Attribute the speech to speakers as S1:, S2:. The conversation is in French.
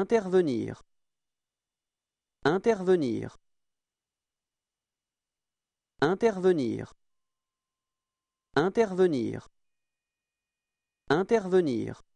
S1: Intervenir Intervenir Intervenir Intervenir Intervenir